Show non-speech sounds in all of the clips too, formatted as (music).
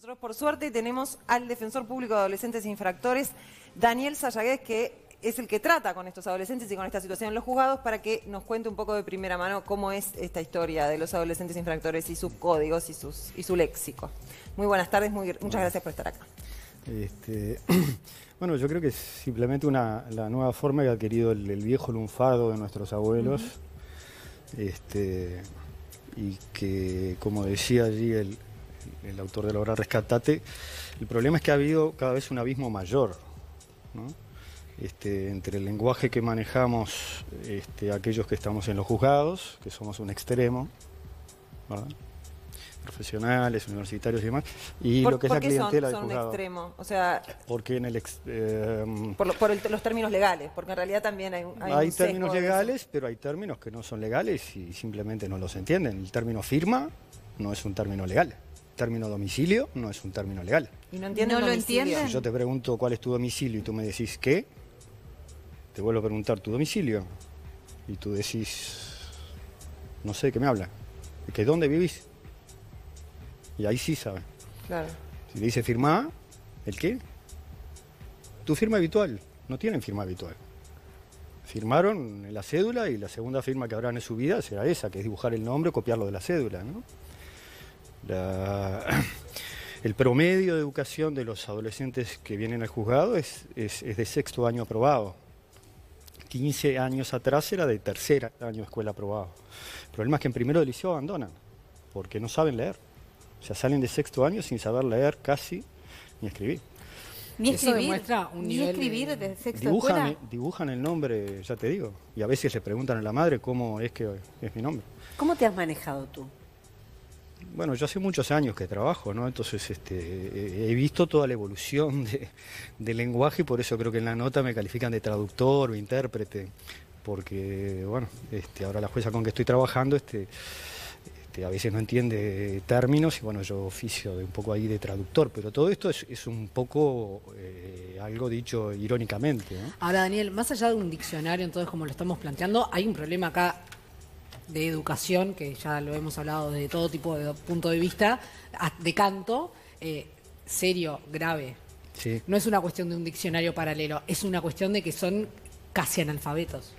Nosotros por suerte tenemos al defensor público de adolescentes infractores, Daniel Sayagués, que es el que trata con estos adolescentes y con esta situación en los juzgados para que nos cuente un poco de primera mano cómo es esta historia de los adolescentes infractores y sus códigos y, sus, y su léxico. Muy buenas tardes, muchas gracias por estar acá. Este, (clears throat) bueno, yo creo que es simplemente una, la nueva forma que ha adquirido el, viejo lunfado de nuestros abuelos este, y que, como decía allí el, el autor de la obra Rescatate, el problema es que ha habido cada vez un abismo mayor este, entre el lenguaje que manejamos este, aquellos que estamos en los juzgados, que somos un extremo, profesionales, universitarios y demás, y lo que es la clientela de extremo? O sea, porque en el em, por, los términos legales, porque en realidad también hay, hay, términos legales, pero hay términos que no son legales y simplemente no los entienden. El término firma no es un término legal término domicilio no es un término legal. ¿Y no entiendo. no lo entiendo. Si yo te pregunto cuál es tu domicilio y tú me decís qué, te vuelvo a preguntar tu domicilio y tú decís, no sé, ¿qué me habla? ¿Que dónde vivís? Y ahí sí saben. Claro. Si le dice firma, ¿el qué? Tu firma habitual. No tienen firma habitual. Firmaron en la cédula y la segunda firma que habrán en su vida será esa, que es dibujar el nombre, copiarlo de la cédula, ¿no? (clears throat) el promedio de educación de los adolescentes que vienen al juzgado es, es, de sexto año aprobado. 15 años atrás era de tercer año de escuela aprobado. El problema es que en primero de liceo abandonan, porque no saben leer. O sea, salen de sexto año sin saber leer casi ni escribir. Ni escribir, ni escribir de sexto dibujan, Dibujan el nombre, ya te digo. Y a veces le preguntan a la madre cómo es que es mi nombre. ¿Cómo te has manejado tú? Bueno, yo hace muchos años que trabajo, ¿no? Entonces este, he visto toda la evolución del lenguaje y por eso creo que en la nota me califican de traductor o intérprete, porque, bueno, este, ahora la jueza con que estoy trabajando este, este a veces no entiende términos y, bueno, yo oficio de un poco ahí de traductor, pero todo esto es, un poco eh, algo dicho irónicamente. Ahora, Daniel, más allá de un diccionario, entonces, como lo estamos planteando, hay un problema acá de educación, que ya lo hemos hablado de todo tipo de punto de vista, de canto, eh, serio, grave. No es una cuestión de un diccionario paralelo, es una cuestión de que son casi analfabetos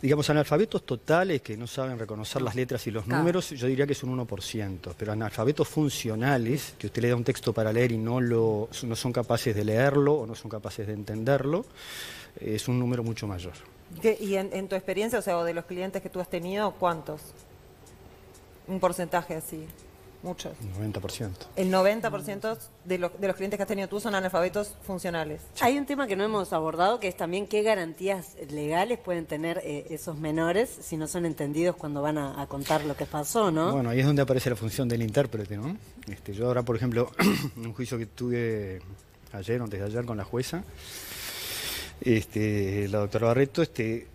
digamos, analfabetos totales que no saben reconocer las letras y los números, yo diría que es un 1%, pero analfabetos funcionales, que usted le da un texto para leer y no, lo, no son capaces de leerlo o no son capaces de entenderlo, es un número mucho mayor. ¿Y en, tu experiencia, o sea, de los clientes que tú has tenido, cuántos? Un porcentaje así, muchos. El 90%. El 90% de, los de los clientes que has tenido tú son analfabetos funcionales. Hay un tema que no hemos abordado, que es también qué garantías legales pueden tener eh, esos menores si no son entendidos cuando van a, contar lo que pasó, ¿no? Bueno, ahí es donde aparece la función del intérprete, ¿no? Este, yo ahora, por ejemplo, (clears throat) en un juicio que tuve ayer, antes de ayer, con la jueza, este, la doctora Barreto, este,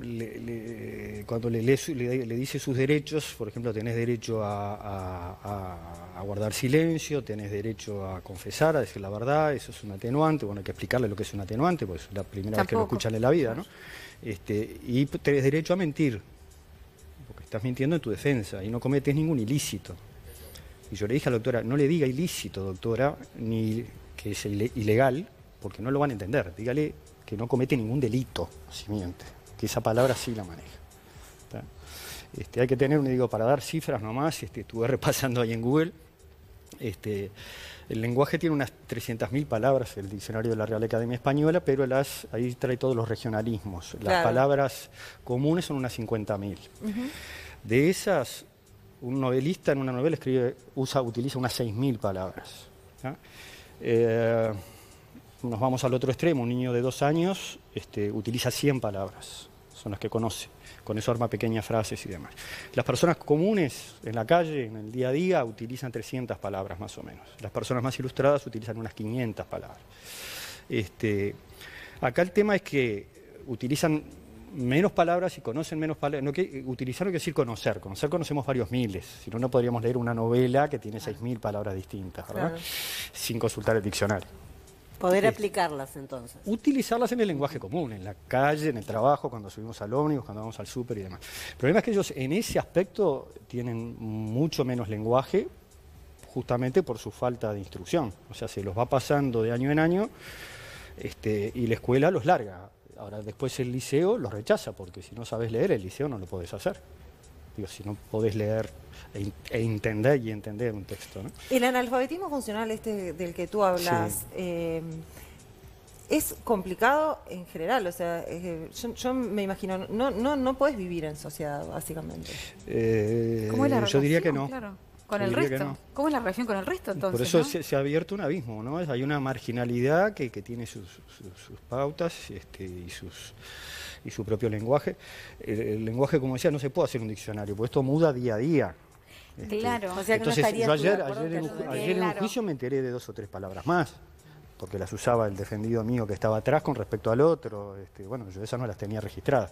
le, le, cuando le, le, le, dice sus derechos, por ejemplo, tenés derecho a, guardar silencio, tenés derecho a confesar, a decir la verdad, eso es un atenuante, bueno, hay que explicarle lo que es un atenuante, pues es la primera vez que lo escuchan en la vida, ¿no? Este, y tenés derecho a mentir, porque estás mintiendo en tu defensa y no cometes ningún ilícito. Y yo le dije a la doctora, no le diga ilícito, doctora, ni que es ilegal, porque no lo van a entender, dígale que no comete ningún delito si miente, que esa palabra sí la maneja. Este, hay que tener, un digo, para dar cifras nomás, este, estuve (laughs) repasando ahí en Google, este, el lenguaje tiene unas 300.000 palabras, el diccionario de la Real Academia Española, pero ahí trae todos los regionalismos. Las palabras comunes son unas 50.000. De esas, un novelista en una novela escribe, usa, utiliza unas 6.000 palabras nos vamos al otro extremo, un niño de dos años este, utiliza 100 palabras, son las que conoce, con eso arma pequeñas frases y demás. Las personas comunes en la calle, en el día a día, utilizan 300 palabras más o menos. Las personas más ilustradas utilizan unas 500 palabras. Este, acá el tema es que utilizan menos palabras y conocen menos palabras. No, utilizar lo quiere decir conocer. Conocer conocemos varios miles. Si no, no podríamos leer una novela que tiene 6.000 ah. palabras distintas, Sin consultar el diccionario. Poder aplicarlas entonces. Utilizarlas en el lenguaje común, en la calle, en el trabajo, cuando subimos al ómnibus, cuando vamos al súper y demás. El problema es que ellos en ese aspecto tienen mucho menos lenguaje justamente por su falta de instrucción. O sea, se los va pasando de año en año este, y la escuela los larga. Ahora después el liceo los rechaza porque si no sabes leer el liceo no lo podés hacer si no podés leer e, e, entender y entender un texto. El analfabetismo funcional este del que tú hablas... Em, es complicado en general, o sea, yo, me imagino, no, no, no puedes vivir en sociedad, básicamente. Eh, yo diría que no. Con el resto. ¿Cómo es la relación con el resto entonces? Por eso se, ha abierto un abismo, ¿no? Hay una marginalidad que, que tiene sus, sus pautas este, y sus y su propio lenguaje. El, lenguaje, como decía, no se puede hacer un diccionario, porque esto muda día a día. Este, claro, o sea que entonces, no yo ayer, ayer, en, un juicio me enteré de dos o tres palabras más, porque las usaba el defendido mío que estaba atrás con respecto al otro. Este, bueno, yo esas no las tenía registradas.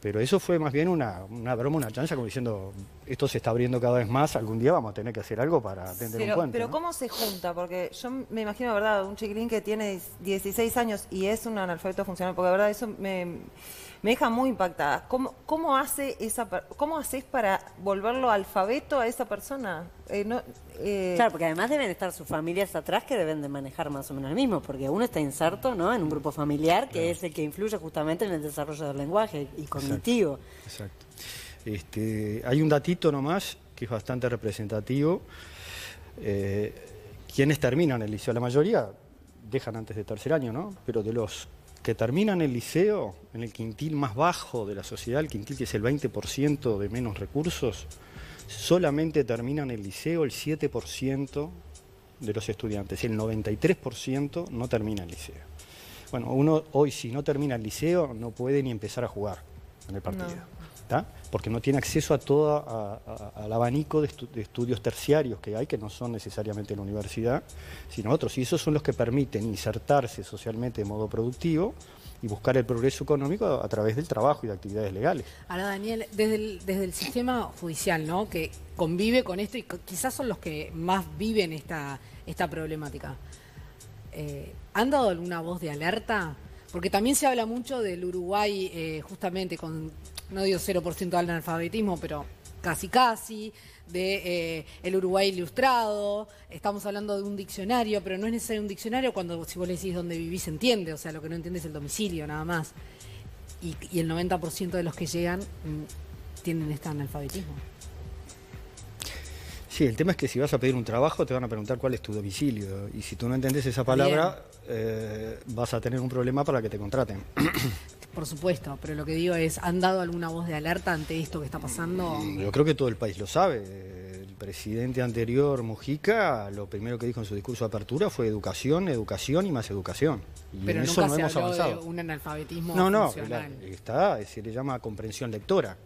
Pero eso fue más bien una, una broma, una chanza, como diciendo, esto se está abriendo cada vez más, algún día vamos a tener que hacer algo para atender pero, un Pero ¿cómo se junta? Porque yo me imagino, ¿verdad? Un chiquilín que tiene 16 años y es un analfabeto funcional, porque verdad eso me me deja muy impactada. ¿Cómo, cómo, hace esa, cómo haces para volverlo alfabeto a esa persona? Eh, eh, claro, porque además deben estar sus familias atrás que deben de manejar más o menos lo mismo, porque uno está inserto ¿no? en un grupo familiar que es el que influye justamente en el desarrollo del lenguaje y cognitivo. Exacto. Este, hay un datito nomás que es bastante representativo. Eh, quienes terminan el liceo? La mayoría dejan antes de tercer año, ¿no? Pero de los terminan el liceo en el quintil más bajo de la sociedad, el quintil que es el 20% de menos recursos, solamente terminan el liceo el 7% de los estudiantes, el 93% no termina el liceo. Bueno, uno hoy si no termina el liceo no puede ni empezar a jugar en el partido porque no tiene acceso a todo al abanico de, estudios terciarios que hay, que no son necesariamente la universidad, sino otros. Y esos son los que permiten insertarse socialmente de modo productivo y buscar el progreso económico a, través del trabajo y de actividades legales. Ahora, Daniel, desde el, sistema judicial, ¿no? que convive con esto y quizás son los que más viven esta, esta problemática, eh, ¿han dado alguna voz de alerta? Porque también se habla mucho del Uruguay, eh, justamente con, no digo 0% de analfabetismo, pero casi casi, de eh, el Uruguay ilustrado, estamos hablando de un diccionario, pero no es necesario un diccionario cuando si vos le decís dónde vivís entiende, o sea, lo que no entiende es el domicilio nada más. Y, y el 90% de los que llegan mm, tienen este analfabetismo. Sí, el tema es que si vas a pedir un trabajo te van a preguntar cuál es tu domicilio y si tú no entendés esa palabra eh, vas a tener un problema para que te contraten. (clears throat) Por supuesto, pero lo que digo es, ¿han dado alguna voz de alerta ante esto que está pasando? Mm, yo creo que todo el país lo sabe. El presidente anterior, Mujica, lo primero que dijo en su discurso de apertura fue educación, educación y más educación. Y pero en eso no se hemos habló avanzado. un analfabetismo no, no, está, se le llama comprensión lectora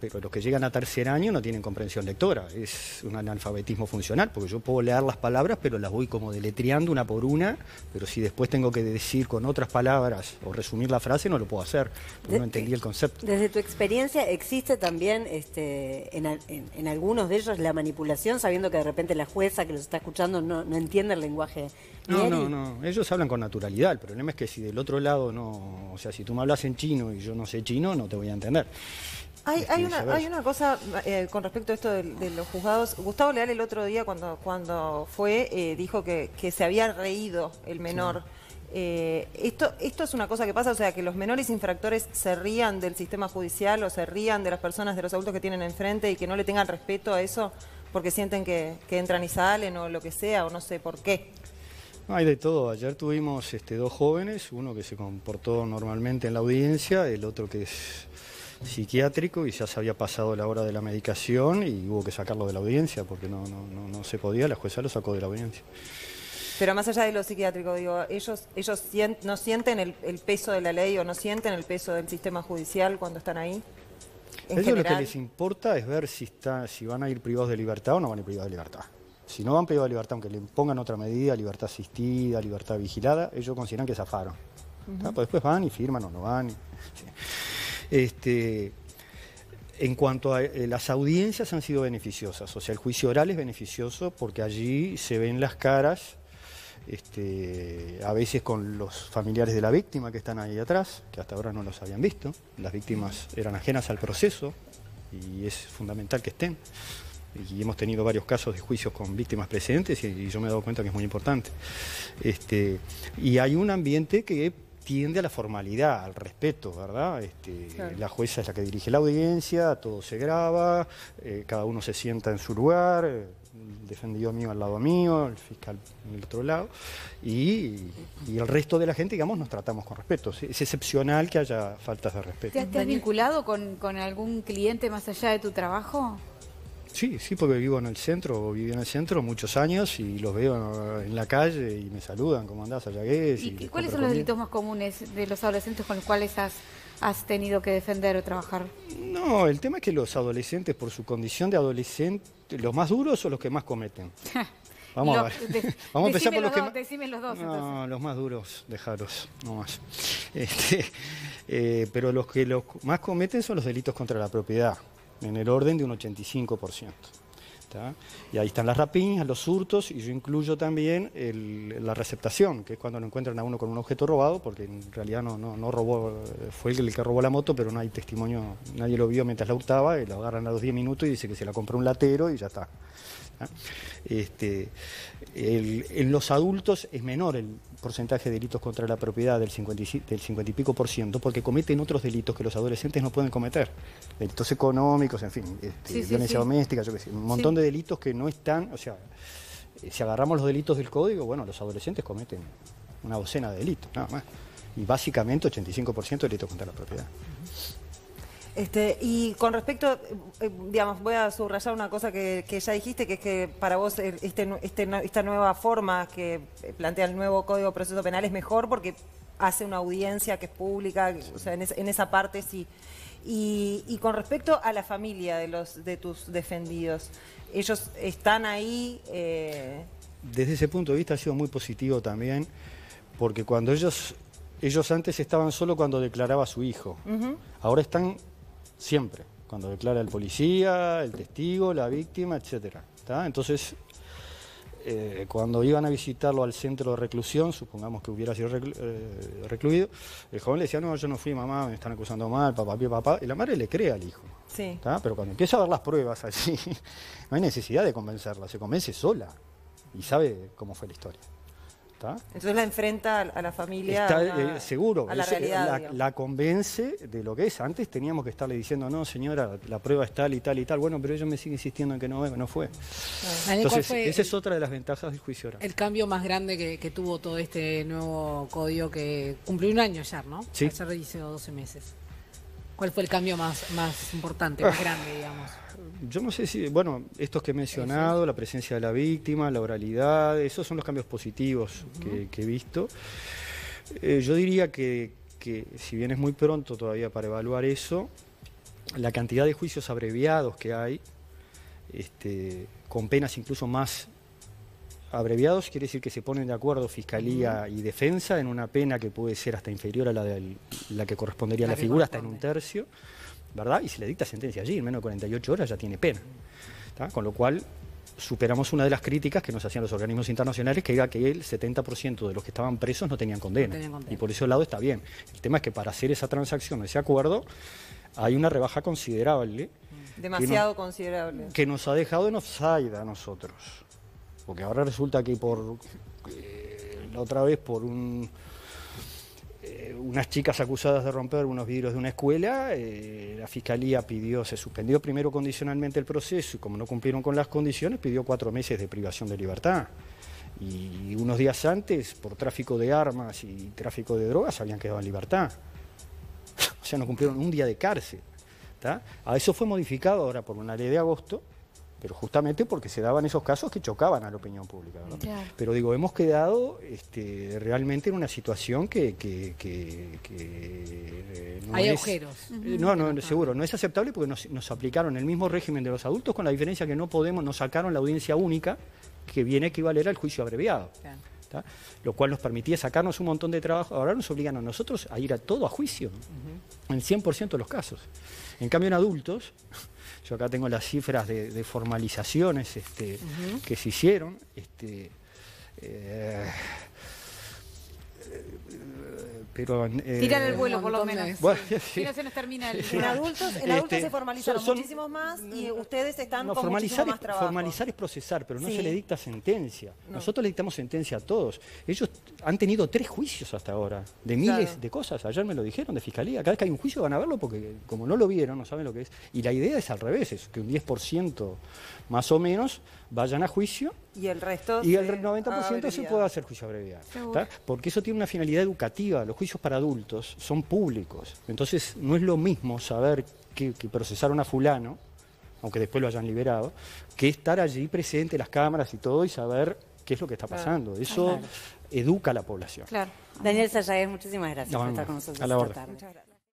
pero los que llegan a tercer año no tienen comprensión lectora, es un analfabetismo funcional, porque yo puedo leer las palabras, pero las voy como deletreando una por una, pero si después tengo que decir con otras palabras o resumir la frase, no lo puedo hacer, no entendí el concepto. Desde tu experiencia, ¿existe también este, en, algunos de ellos la manipulación, sabiendo que de repente la jueza que los está escuchando no, no entiende el lenguaje? No, no, no, ellos hablan con naturalidad, el problema es que si del otro lado no, o sea, si tú me hablas en chino y yo no sé chino, no te voy a entender. Hay, una, hay una cosa eh, con respecto a esto de, los juzgados. Gustavo Leal el otro día cuando, fue eh, dijo que, se había reído el menor. Eh, esto, esto es una cosa que pasa, o sea, que los menores infractores se rían del sistema judicial o se rían de las personas, de los adultos que tienen enfrente y que no le tengan respeto a eso porque sienten que, entran y salen o lo que sea o no sé por qué. hay de todo. Ayer tuvimos este, dos jóvenes, uno que se comportó normalmente en la audiencia, el otro que es psiquiátrico y ya se había pasado la hora de la medicación y hubo que sacarlo de la audiencia porque no, no, se podía, la jueza lo sacó de la audiencia. Pero más allá de lo psiquiátrico, digo, ellos, ellos no sienten el, peso de la ley o no sienten el peso del sistema judicial cuando están ahí. ellos lo que les importa es ver si, está, si van a ir privados de libertad o no van a ir privados de libertad. Si no van privados de libertad, aunque le pongan otra medida, libertad asistida, libertad vigilada, ellos consideran que zafaron. Uh después van y firman o no van. Este, en cuanto a eh, las audiencias han sido beneficiosas, o sea, el juicio oral es beneficioso porque allí se ven las caras, este, a veces con los familiares de la víctima que están ahí atrás, que hasta ahora no los habían visto, las víctimas eran ajenas al proceso y es fundamental que estén. Y hemos tenido varios casos de juicios con víctimas presentes y, yo me he dado cuenta que es muy importante. Este, y hay un ambiente que tiende a la formalidad, al respeto, ¿verdad? Este, la jueza es la que dirige la audiencia, todo se graba, eh, cada uno se sienta en su lugar, el defendido mío al lado mío, el fiscal en el otro lado, y, el resto de la gente, digamos, nos tratamos con respeto. Es excepcional que haya faltas de respeto. ¿Te has vinculado con algún cliente más allá de tu trabajo? Sí, sí, porque vivo en el centro, viví en el centro muchos años y los veo en la calle y me saludan, ¿cómo andás, Ayagués? ¿Y, y cuáles son los delitos más comunes de los adolescentes con los cuales has, has tenido que defender o trabajar? No, el tema es que los adolescentes, por su condición de adolescente, los más duros son los que más cometen. (laughs) Vamos a ver. (laughs) Vamos a empezar por los, que. Dos, no, los más duros, dejaros, no más. (laughs) Este, eh, pero los que los más cometen son los delitos contra la propiedad en el orden de un 85%. Y ahí están las rapiñas, los hurtos, y yo incluyo también la receptación, que es cuando lo encuentran a uno con un objeto robado, porque en realidad no, no, robó, fue el que robó la moto, pero no hay testimonio, nadie lo vio mientras la hurtaba, y la agarran a los 10 minutos y dice que se la compró un latero y ya está. Este, en los adultos es menor el porcentaje de delitos contra la propiedad del 50, y pico por ciento porque cometen otros delitos que los adolescentes no pueden cometer. Delitos económicos, en fin, este, violencia doméstica, un montón de delitos que no están, o sea, eh, si agarramos los delitos del código, bueno, los adolescentes cometen una docena de delitos, nada más. Y básicamente 85% de delitos contra la propiedad. Este, y con respecto, eh, digamos, voy a subrayar una cosa que, ya dijiste, que es que para vos este, este esta nueva forma que eh, plantea el nuevo Código de Proceso Penal es mejor porque hace una audiencia que es pública, o sea, en, esa parte sí. Y, con respecto a la familia de los de tus defendidos, ellos están ahí. Eh, Desde ese punto de vista ha sido muy positivo también, porque cuando ellos ellos antes estaban solo cuando declaraba su hijo, ahora están Siempre. Cuando declara el policía, el testigo, la víctima, etc. Entonces, eh, cuando iban a visitarlo al centro de reclusión, supongamos que hubiera sido eh, recluido, el joven le decía, no, yo no fui mamá, me están acusando mal, papá, papá, papá, y la madre le cree al hijo. Pero cuando empieza a ver las pruebas así (laughs) no hay necesidad de convencerla, se convence sola y sabe cómo fue la historia. Entonces la enfrenta a la familia. seguro, la, convence de lo que es. Antes teníamos que estarle diciendo, no señora, la prueba es tal y tal y tal. Bueno, pero ella me sigue insistiendo en que no, fue. Entonces, esa es otra de las ventajas del juicio oral. El cambio más grande que, tuvo todo este nuevo código que cumplió un año ya, ¿no? Sí. Ayer hizo 12 meses. ¿Cuál fue el cambio más, importante, más grande, digamos? Ah, yo no sé si, bueno, estos que he mencionado, la presencia de la víctima, la oralidad, esos son los cambios positivos que, he visto. Eh, yo diría que, si bien es muy pronto todavía para evaluar eso, la cantidad de juicios abreviados que hay, este, con penas incluso más abreviados quiere decir que se ponen de acuerdo fiscalía y defensa en una pena que puede ser hasta inferior a la, de la que correspondería a la figura, hasta en un tercio, ¿verdad? Y se le dicta sentencia allí, en menos de 48 horas ya tiene pena. Con lo cual superamos una de las críticas que nos hacían los organismos internacionales que era que el 70% de los que estaban presos no tenían condena. Y por ese lado está bien. El tema es que para hacer esa transacción, ese acuerdo, hay una rebaja considerable. Mm. Demasiado considerable. Que nos ha dejado en offside a nosotros. Porque ahora resulta que por eh, la otra vez por un, eh, unas chicas acusadas de romper unos vidrios de una escuela, eh, la fiscalía pidió, se suspendió primero condicionalmente el proceso y como no cumplieron con las condiciones, pidió cuatro meses de privación de libertad. Y unos días antes, por tráfico de armas y tráfico de drogas, habían quedado en libertad. (laughs) O sea, no cumplieron un día de cárcel. A eso fue modificado ahora por una ley de agosto pero justamente porque se daban esos casos que chocaban a la opinión pública. Pero digo, hemos quedado este, realmente en una situación que... Eh, no Hay agujeros. Eh, no, no, seguro, no es aceptable porque nos, aplicaron el mismo régimen de los adultos con la diferencia que no podemos, nos sacaron la audiencia única que viene a equivaler al juicio abreviado. Lo cual nos permitía sacarnos un montón de trabajo. Ahora nos obligan a nosotros a ir a todo a juicio, en 100% de los casos. En cambio, en adultos, yo acá tengo las cifras de, formalizaciones este, que se hicieron. Este, eh, eh, Tiran el vuelo, por lo menos. Bueno, este, se formalizaron muchísimos más y ustedes están no, formalizar más trabajo. Formalizar es procesar, pero no se le dicta sentencia. Nosotros le dictamos sentencia a todos. Ellos han tenido tres juicios hasta ahora, de miles de cosas. Ayer me lo dijeron de fiscalía. Cada vez que hay un juicio van a verlo porque como no lo vieron, no saben lo que es. Y la idea es al revés, es que un 10% más o menos vayan a juicio. Y el resto. Y el 90% se puede hacer juicio abreviado. Porque eso tiene una finalidad educativa. Los juicios para adultos son públicos. Entonces, no es lo mismo saber que, procesaron a Fulano, aunque después lo hayan liberado, que estar allí presente, las cámaras y todo, y saber qué es lo que está pasando. Eso educa a la población. Claro. Daniel Sayaez, muchísimas gracias por estar con nosotros. A la esta Muchas gracias.